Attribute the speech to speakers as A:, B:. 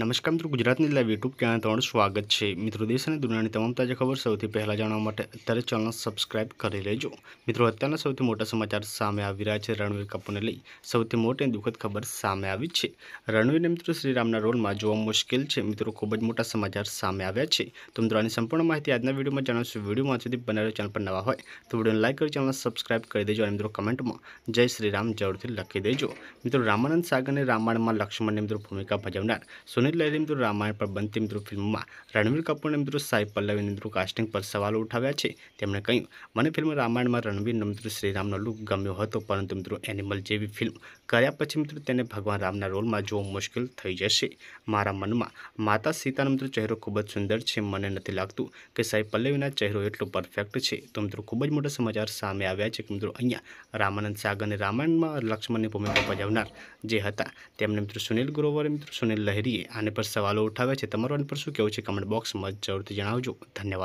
A: નમસ્કાર મિત્રો ગુજરાતની લાઈવ યુટ્યુબ ચેનલ તમારું સ્વાગત છે મિત્રો દેશ અને દુનિયાની તમામ તાજા ખબર સૌથી પહેલાં જાણવા માટે અત્યારે ચેનલ સબસ્ક્રાઇબ કરી લેજો મિત્રો અત્યારના સૌથી મોટા સમાચાર સામે આવી રહ્યા છે રણવીર કપૂરને લઈ સૌથી મોટી દુઃખદ ખબર સામે આવી છે રણવીરને મિત્રો શ્રીરામના રોલમાં જોવા મુશ્કેલ છે મિત્રો ખૂબ જ મોટા સમાચાર સામે આવ્યા છે તો મિત્રો આની સંપૂર્ણ માહિતી આજના વિડીયોમાં જણાવશું વિડીયોમાં સુધી બનાવેલો ચેનલ પર નવા હોય તો વિડીયોને લાઇક કરી ચેનલ સબસ્ક્રાઇબ કરી દેજો અને મિત્રો કમેન્ટમાં જય શ્રીરામ જરૂરથી લખી દેજો મિત્રો રામાનંદ સાગરને રામાયણમાં લક્ષ્મણની મિત્રો ભૂમિકા ભજવનાર સુનિલ અને જ મિત્રો રામાયણ પર બનતી મિત્રો ફિલ્મમાં રણવીર કપૂરને મિત્રો સાઈ પલ્લવીને મિત્રો કાસ્ટિંગ પર સવાલો ઉઠાવ્યા છે તેમણે કહ્યું મને ફિલ્મ રામાયણમાં રણવીરનો મિત્રો શ્રીરામનો લુક ગમ્યો હતો પરંતુ મિત્રો એનિમલ જેવી ફિલ્મ કર્યા પછી મિત્રો તેને ભગવાન રામના રોલમાં જોવું મુશ્કેલ થઈ જશે મારા મનમાં માતા સીતાનો મિત્રો ચહેરો ખૂબ જ સુંદર છે મને નથી લાગતું કે સાઈ પલ્લવીના ચહેરો એટલો પરફેક્ટ છે તો મિત્રો ખૂબ જ મોટા સમાચાર સામે આવ્યા છે કે મિત્રો અહીંયા રામાનંદ સાગરને રામાયણમાં લક્ષ્મણની ભૂમિકા ભજવનાર જે હતા તેમને મિત્રો સુનિલ ગ્રોવરે મિત્રો સુનિલ લહેરીએ આને પર સવાલો ઉઠાવ્યા છે તમારો આને પર શું કહેવું છે કમેન્ટ બોક્સમાં જરૂરથી જણાવજો ધન્યવાદ